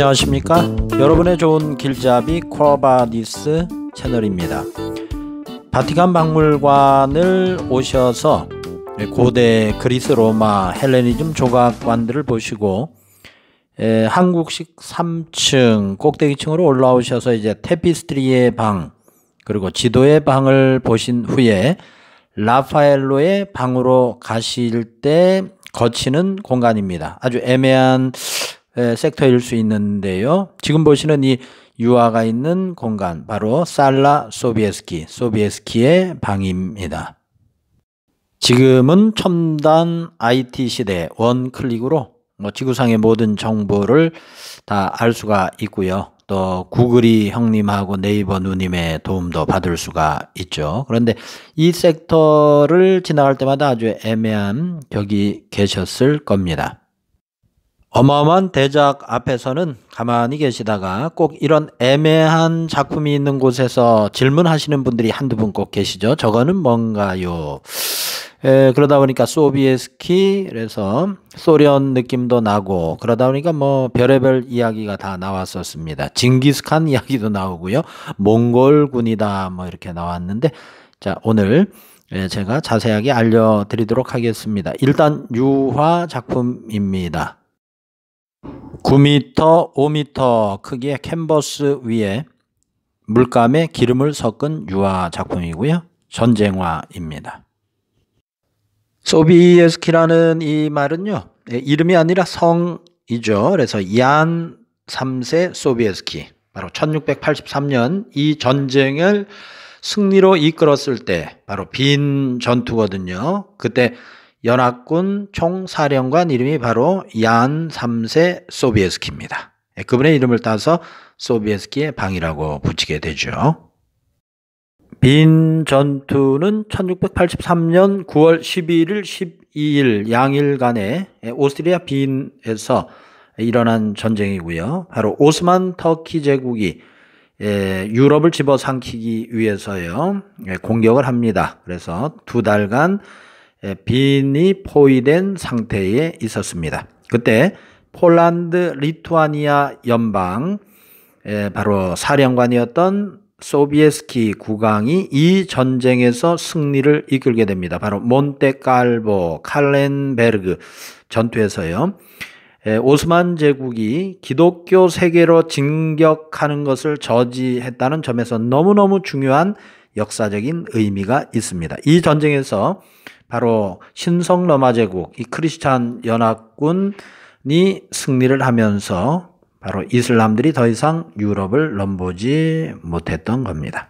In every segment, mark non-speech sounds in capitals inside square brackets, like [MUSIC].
안녕하십니까 여러분의 좋은 길잡이 코바디스 채널입니다 바티칸 박물관을 오셔서 고대 그리스 로마 헬레니즘 조각관들을 보시고 에, 한국식 3층 꼭대기층으로 올라오셔서 이제 테피스트리의 방 그리고 지도의 방을 보신 후에 라파엘로의 방으로 가실 때 거치는 공간입니다. 아주 애매한 예, 섹터일 수 있는데요. 지금 보시는 이 유화가 있는 공간 바로 살라 소비에스키, 소비에스키의 방입니다. 지금은 첨단 IT 시대 원 클릭으로 뭐 지구상의 모든 정보를 다 알 수가 있고요. 또 구글이 형님하고 네이버 누님의 도움도 받을 수가 있죠. 그런데 이 섹터를 지나갈 때마다 아주 애매한 격이 계셨을 겁니다. 어마어마한 대작 앞에서는 가만히 계시다가 꼭 이런 애매한 작품이 있는 곳에서 질문하시는 분들이 한두 분 꼭 계시죠. 저거는 뭔가요? 에, 그러다 보니까 소비에스키 그래서 소련 느낌도 나고 그러다 보니까 뭐 별의별 이야기가 다 나왔었습니다. 징기스칸 이야기도 나오고요. 몽골군이다 뭐 이렇게 나왔는데 자 오늘 제가 자세하게 알려드리도록 하겠습니다. 일단 유화 작품입니다. 9m, 5m 크기의 캔버스 위에 물감에 기름을 섞은 유화 작품이고요. 전쟁화입니다. 소비에스키라는 이 말은요. 예, 이름이 아니라 성이죠. 그래서 얀 3세 소비에스키 바로 1683년 이 전쟁을 승리로 이끌었을 때 바로 빈 전투거든요. 그때 연합군 총사령관 이름이 바로 얀 3세 소비에스키입니다. 예, 그분의 이름을 따서 소비에스키의 방이라고 붙이게 되죠. 빈 전투는 1683년 9월 11일, 12일 양일간에 오스트리아 빈에서 일어난 전쟁이고요. 바로 오스만 터키 제국이 예, 유럽을 집어삼키기 위해서요 예, 공격을 합니다. 그래서 두 달간 예, 빈이 포위된 상태에 있었습니다. 그때 폴란드 리투아니아 연방 예, 바로 사령관이었던 소비에스키 국왕이 이 전쟁에서 승리를 이끌게 됩니다. 바로 몬테칼보 칼렌베르그 전투에서요. 예, 오스만 제국이 기독교 세계로 진격하는 것을 저지했다는 점에서 너무너무 중요한 역사적인 의미가 있습니다. 이 전쟁에서 바로 신성 로마 제국 이 크리스찬 연합군이 승리를 하면서 바로 이슬람들이 더 이상 유럽을 넘보지 못했던 겁니다.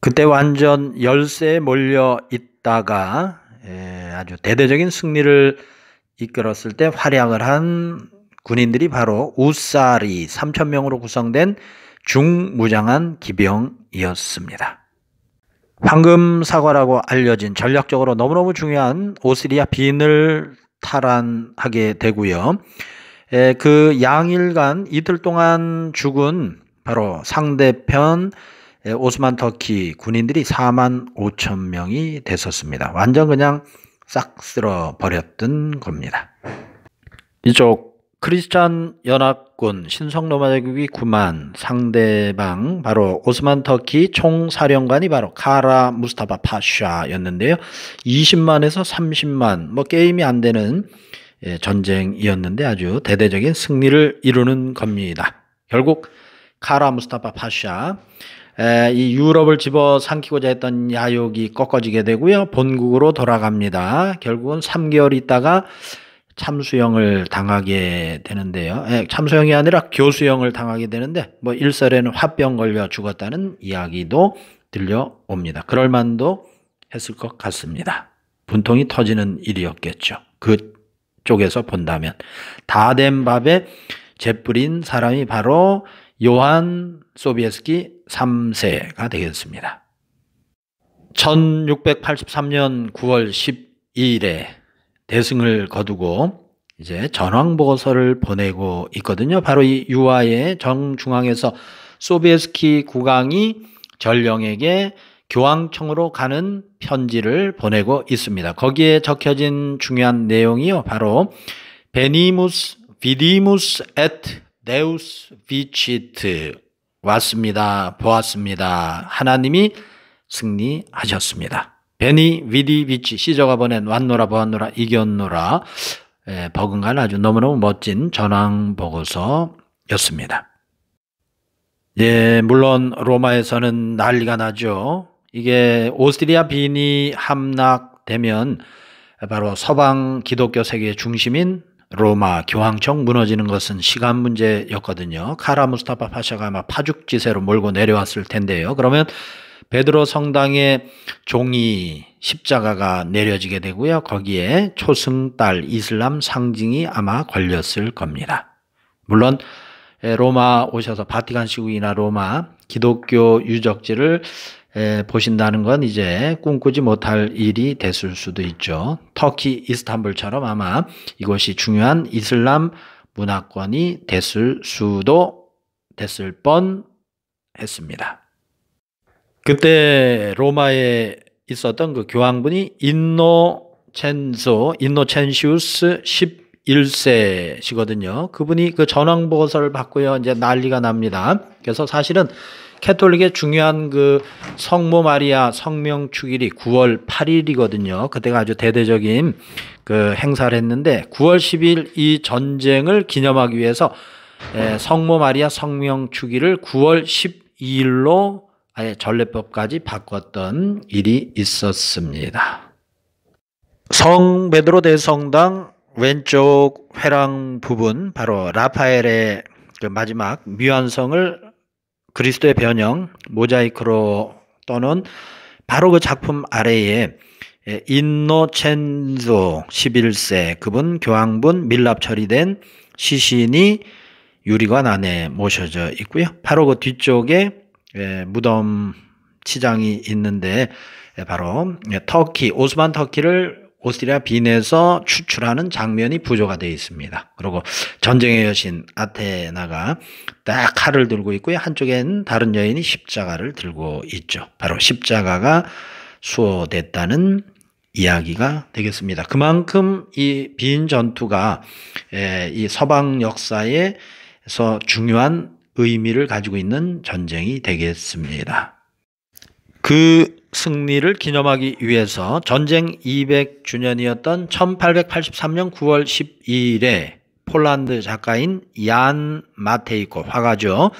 그때 완전 열세에 몰려 있다가 예, 아주 대대적인 승리를 이끌었을 때 활약을 한 군인들이 바로 우사리 3천명으로 구성된 중무장한 기병이었습니다. 황금 사과라고 알려진 전략적으로 너무너무 중요한 오스리아 빈을 탈환하게 되고요. 에, 그 양일간 이틀 동안 죽은 바로 상대편 에, 오스만 터키 군인들이 4만 5천 명이 됐었습니다. 완전 그냥 싹 쓸어 버렸던 겁니다. 이쪽 크리스찬 연합군 신성로마제국이 9만 상대방 바로 오스만 터키 총사령관이 바로 카라 무스타바 파샤였는데요. 20만에서 30만 뭐 게임이 안 되는 예, 전쟁이었는데 아주 대대적인 승리를 이루는 겁니다. 결국 카라 무스타파 파샤 이 유럽을 집어 삼키고자 했던 야욕이 꺾어지게 되고요. 본국으로 돌아갑니다. 결국은 3개월 있다가 참수형을 당하게 되는데요. 예, 참수형이 아니라 교수형을 당하게 되는데 뭐 일설에는 화병 걸려 죽었다는 이야기도 들려옵니다. 그럴 만도 했을 것 같습니다. 분통이 터지는 일이었겠죠. 그쪽에서 본다면 다된 밥에 재뿌린 사람이 바로 요한 소비에스키 3세가 되겠습니다. 1683년 9월 12일에 대승을 거두고 이제 전황보고서를 보내고 있거든요. 바로 이유아의 정중앙에서 소비에스키 국왕이 전령에게 교황청으로 가는 편지를 보내고 있습니다. 거기에 적혀진 중요한 내용이요. 바로 베니무스 비디무스 e 데우스 비치트 왔습니다. 보았습니다. 하나님이 승리하셨습니다. 베니 위디비치 시저가 보낸 왔노라 보았노라 이겼노라 예, 버금간 아주 너무너무 멋진 전황 보고서였습니다. 예, 물론 로마에서는 난리가 나죠. 이게 오스트리아 빈이 함락되면 바로 서방 기독교 세계의 중심인 로마 교황청 무너지는 것은 시간 문제였거든요. 카라 무스타파 파샤가 아마 파죽지세로 몰고 내려왔을 텐데요. 그러면 베드로 성당에 종이 십자가가 내려지게 되고요. 거기에 초승달 이슬람 상징이 아마 걸렸을 겁니다. 물론 로마 오셔서 바티칸 시국이나 로마 기독교 유적지를 보신다는 건 이제 꿈꾸지 못할 일이 됐을 수도 있죠. 터키 이스탄불처럼 아마 이것이 중요한 이슬람 문화권이 됐을 수도 됐을 뻔 했습니다. 그때 로마에 있었던 그 교황분이 인노첸소, 인노첸시우스 11세시거든요. 그분이 그 전황보고서를 받고요. 이제 난리가 납니다. 그래서 사실은 캐톨릭의 중요한 그 성모 마리아 성명 축일이 9월 8일이거든요. 그때가 아주 대대적인 그 행사를 했는데 9월 10일 이 전쟁을 기념하기 위해서 성모 마리아 성명 축일을 9월 12일로 아예 전례법까지 바꿨던 일이 있었습니다. 성 베드로 대성당 왼쪽 회랑 부분 바로 라파엘의 그 마지막 묘한성을 그리스도의 변형 모자이크로 또는 바로 그 작품 아래에 인노첸조 11세 그분 교황분 밀랍 처리된 시신이 유리관 안에 모셔져 있고요. 바로 그 뒤쪽에 예, 무덤 시장이 있는데 예, 바로 예, 터키 오스만 터키를 오스트리아 빈에서 추출하는 장면이 부조가 되어 있습니다. 그리고 전쟁의 여신 아테나가 딱 칼을 들고 있고요. 한쪽엔 다른 여인이 십자가를 들고 있죠. 바로 십자가가 수호됐다는 이야기가 되겠습니다. 그만큼 이 빈 전투가 이 서방 역사에서 중요한 의미를 가지고 있는 전쟁이 되겠습니다. 그 승리를 기념하기 위해서 전쟁 200주년이었던 1883년 9월 12일에 폴란드 작가인 얀 마테이코 화가죠.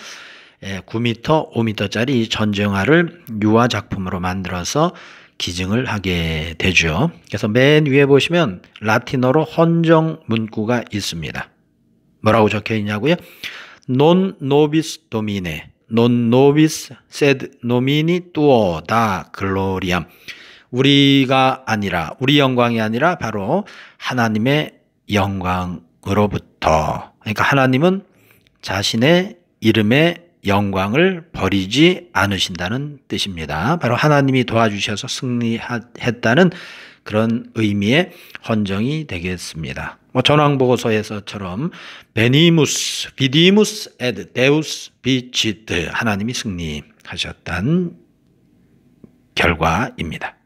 9m, 예, 5m짜리 전쟁화를 유화 작품으로 만들어서 기증을 하게 되죠. 그래서 맨 위에 보시면 라틴어로 헌정 문구가 있습니다. 뭐라고 적혀 있냐고요? non nobis domine, non nobis sed nomini tuo da gloriam. 우리가 아니라 우리 영광이 아니라 바로 하나님의 영광으로부터. 그러니까 하나님은 자신의 이름의 영광을 버리지 않으신다는 뜻입니다. 바로 하나님이 도와주셔서 승리했다는 그런 의미의 헌정이 되겠습니다. 뭐 전황보고서에서처럼 베니무스 비디무스 에드 데우스 비치트 하나님이 승리하셨던 결과입니다.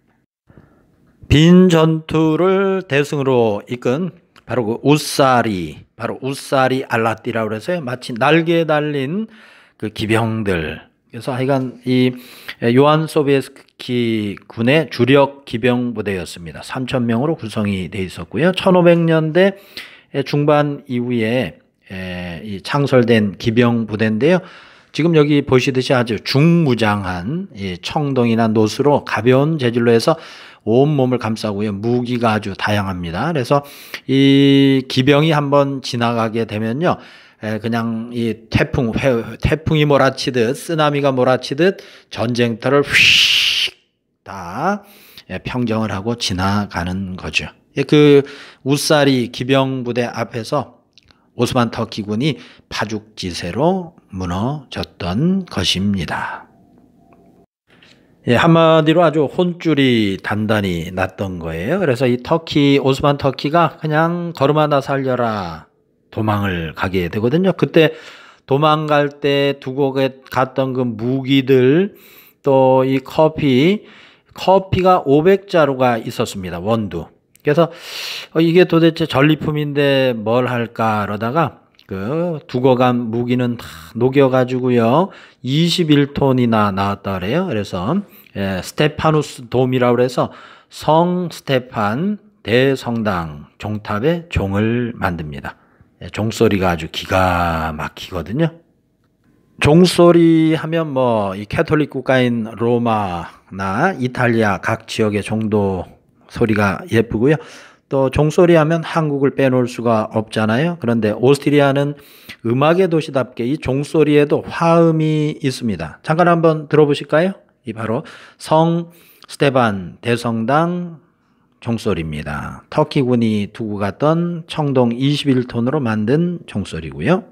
빈 전투를 대승으로 이끈 바로 그 우사리, 바로 우사리 알라띠라고 해서 마치 날개에 달린 그 기병들 그래서 하여간 이 예, 요한 소비에스키 군의 주력 기병 부대였습니다. 3 0명으로 구성이 돼 있었고요. 1500년대 예, 중반 이후에 예, 이 창설된 기병 부대인데요. 지금 여기 보시듯이 아주 중무장한 청동이나 노스로 가벼운 재질로 해서 온 몸을 감싸고요. 무기가 아주 다양합니다. 그래서 이 기병이 한번 지나가게 되면요. 그냥 이 태풍 회, 태풍이 몰아치듯 쓰나미가 몰아치듯 전쟁터를 휙다 예, 평정을 하고 지나가는 거죠. 예, 그 우사리 기병 부대 앞에서 오스만 터키군이 파죽지세로 무너졌던 것입니다. 예, 한마디로 아주 혼줄이 단단히 났던 거예요. 그래서 이 터키 오스만 터키가 그냥 걸음 하나 살려라 도망을 가게 되거든요. 그때 도망갈 때 두고 갔던 그 무기들 또 이 커피 커피가 500자루가 있었습니다. 원두. 그래서 어, 이게 도대체 전리품인데 뭘 할까 그러다가 그 두고 간 무기는 다 녹여 가지고요. 21톤이나 나왔다 래요 그래서 예, 스테파누스 돔이라고 그래서 성 스테판 대성당 종탑의 종을 만듭니다. 예, 종소리가 아주 기가 막히거든요. 종소리 하면 뭐 이 캐톨릭 국가인 로마나 이탈리아 각 지역의 종도 소리가 예쁘고요. 또 종소리 하면 한국을 빼놓을 수가 없잖아요. 그런데 오스트리아는 음악의 도시답게 이 종소리에도 화음이 있습니다. 잠깐 한번 들어보실까요? 이 바로 성 스테반 대성당 종소리입니다. 터키군이 두고 갔던 청동 21톤으로 만든 종소리고요.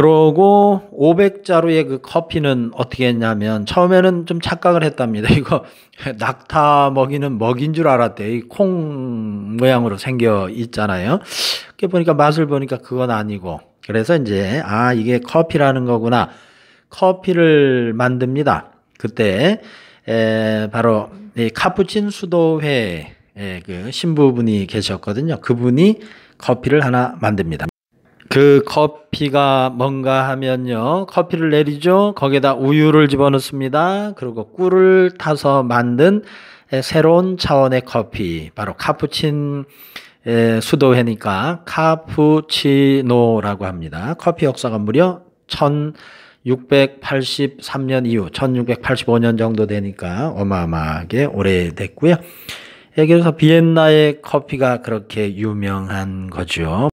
그러고 500자루의 그 커피는 어떻게 했냐면 처음에는 좀 착각을 했답니다. [LAUGHS] 이거 낙타 먹이는 먹인 줄 알았대. 이 콩 모양으로 생겨 있잖아요. 그게 보니까 맛을 보니까 그건 아니고 그래서 이제 아 이게 커피라는 거구나. 커피를 만듭니다. 그때 에, 바로 이 카푸친 수도회 그 신부분이 계셨거든요. 그분이 커피를 하나 만듭니다. 그 커피가 뭔가 하면요. 커피를 내리죠. 거기에다 우유를 집어넣습니다. 그리고 꿀을 타서 만든 새로운 차원의 커피. 바로 카푸친 수도회니까 카푸치노라고 합니다. 커피 역사가 무려 1683년 이후 1685년 정도 되니까 어마어마하게 오래됐고요. 그래서 비엔나의 커피가 그렇게 유명한 거죠.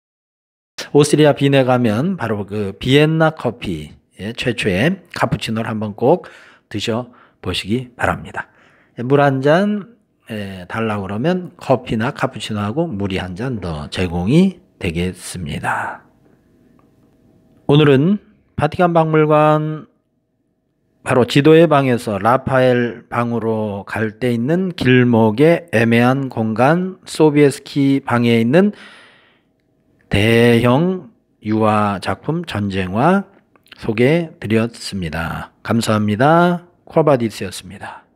오스트리아 빈에 가면 바로 그 비엔나 커피 예, 최초의 카푸치노를 한번 꼭 드셔 보시기 바랍니다. 예, 물한잔 예, 달라고 그러면 커피나 카푸치노하고 물이 한 잔 더 제공이 되겠습니다. 오늘은 바티칸 박물관 바로 지도의 방에서 라파엘 방으로 갈 때 있는 길목의 애매한 공간 소비에스키 방에 있는 대형 유화 작품 전쟁화 소개해 드렸습니다. 감사합니다. 콜바디스였습니다.